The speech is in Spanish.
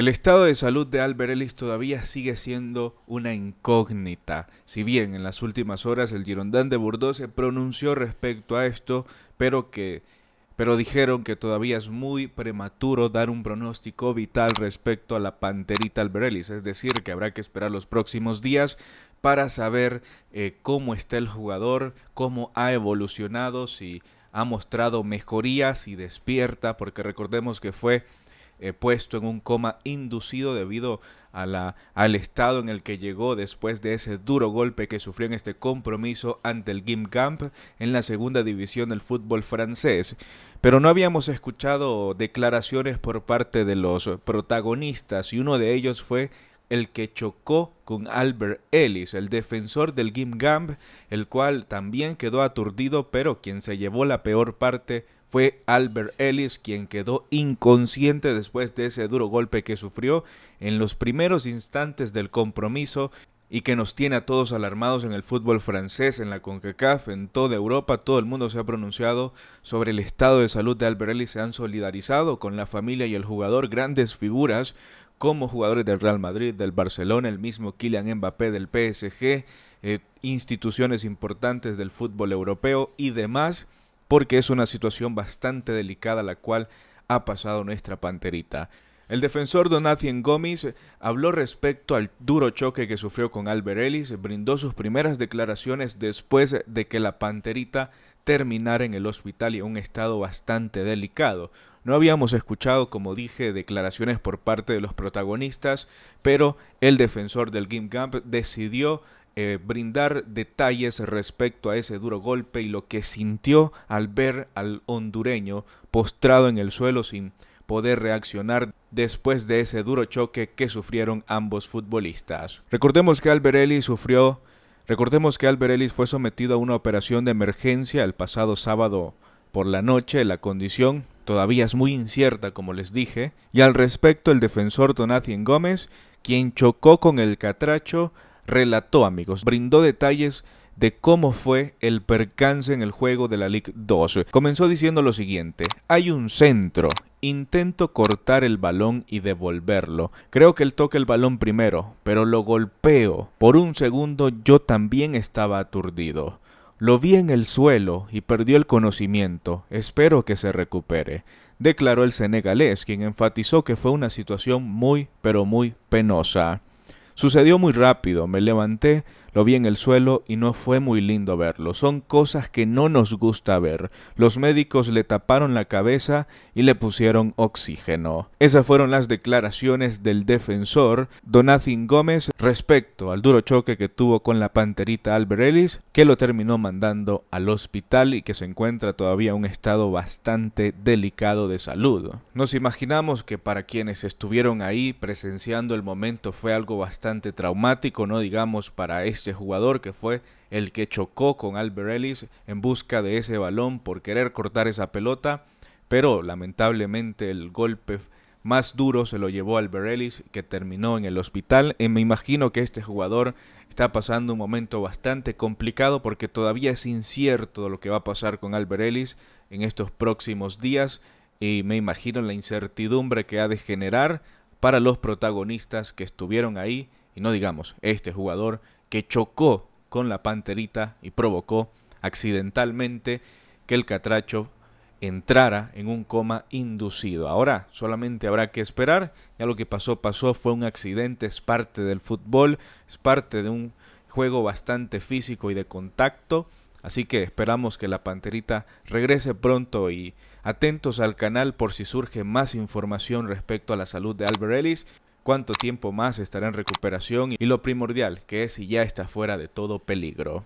El estado de salud de Albert todavía sigue siendo una incógnita. Si bien en las últimas horas el Girondin de Bordeaux se pronunció respecto a esto, pero que pero dijeron que todavía es muy prematuro dar un pronóstico vital respecto a la panterita Alberelis, es decir, que habrá que esperar los próximos días para saber eh, cómo está el jugador, cómo ha evolucionado, si ha mostrado mejorías, si despierta, porque recordemos que fue puesto en un coma inducido debido a la, al estado en el que llegó después de ese duro golpe que sufrió en este compromiso ante el Gimkamp en la segunda división del fútbol francés. Pero no habíamos escuchado declaraciones por parte de los protagonistas y uno de ellos fue el que chocó con Albert Ellis, el defensor del Gamb, el cual también quedó aturdido, pero quien se llevó la peor parte fue Albert Ellis quien quedó inconsciente después de ese duro golpe que sufrió en los primeros instantes del compromiso y que nos tiene a todos alarmados en el fútbol francés, en la CONCACAF, en toda Europa, todo el mundo se ha pronunciado sobre el estado de salud de Albert Ellis, se han solidarizado con la familia y el jugador, grandes figuras como jugadores del Real Madrid, del Barcelona, el mismo Kylian Mbappé del PSG, eh, instituciones importantes del fútbol europeo y demás, porque es una situación bastante delicada la cual ha pasado nuestra panterita. El defensor Donatien Gómez eh, habló respecto al duro choque que sufrió con Albert Ellis, brindó sus primeras declaraciones después de que la panterita terminara en el hospital y en un estado bastante delicado. No habíamos escuchado, como dije, declaraciones por parte de los protagonistas, pero el defensor del Gim Camp decidió eh, brindar detalles respecto a ese duro golpe y lo que sintió al ver al hondureño postrado en el suelo sin poder reaccionar después de ese duro choque que sufrieron ambos futbolistas. Recordemos que Alberelli sufrió, recordemos que Alberelli fue sometido a una operación de emergencia el pasado sábado por la noche. La condición todavía es muy incierta, como les dije, y al respecto el defensor Donatien Gómez, quien chocó con el catracho, relató, amigos, brindó detalles de cómo fue el percance en el juego de la Ligue 2. Comenzó diciendo lo siguiente, hay un centro, intento cortar el balón y devolverlo. Creo que él toca el balón primero, pero lo golpeo. Por un segundo yo también estaba aturdido. Lo vi en el suelo y perdió el conocimiento. Espero que se recupere, declaró el senegalés, quien enfatizó que fue una situación muy, pero muy penosa. Sucedió muy rápido, me levanté, lo vi en el suelo y no fue muy lindo verlo. Son cosas que no nos gusta ver. Los médicos le taparon la cabeza y le pusieron oxígeno. Esas fueron las declaraciones del defensor Donatín Gómez respecto al duro choque que tuvo con la panterita Albert que lo terminó mandando al hospital y que se encuentra todavía en un estado bastante delicado de salud. Nos imaginamos que para quienes estuvieron ahí presenciando el momento fue algo bastante traumático, no digamos para este jugador que fue el que chocó con Albert Ellis en busca de ese balón por querer cortar esa pelota, pero lamentablemente el golpe más duro se lo llevó Albert Ellis que terminó en el hospital. Y eh, me imagino que este jugador está pasando un momento bastante complicado porque todavía es incierto lo que va a pasar con Albert Ellis en estos próximos días y me imagino la incertidumbre que ha de generar para los protagonistas que estuvieron ahí no digamos este jugador que chocó con la panterita y provocó accidentalmente que el catracho entrara en un coma inducido. Ahora solamente habrá que esperar, ya lo que pasó pasó, fue un accidente, es parte del fútbol, es parte de un juego bastante físico y de contacto, así que esperamos que la Panterita regrese pronto y atentos al canal por si surge más información respecto a la salud de Albert Ellis cuánto tiempo más estará en recuperación y lo primordial que es si ya está fuera de todo peligro.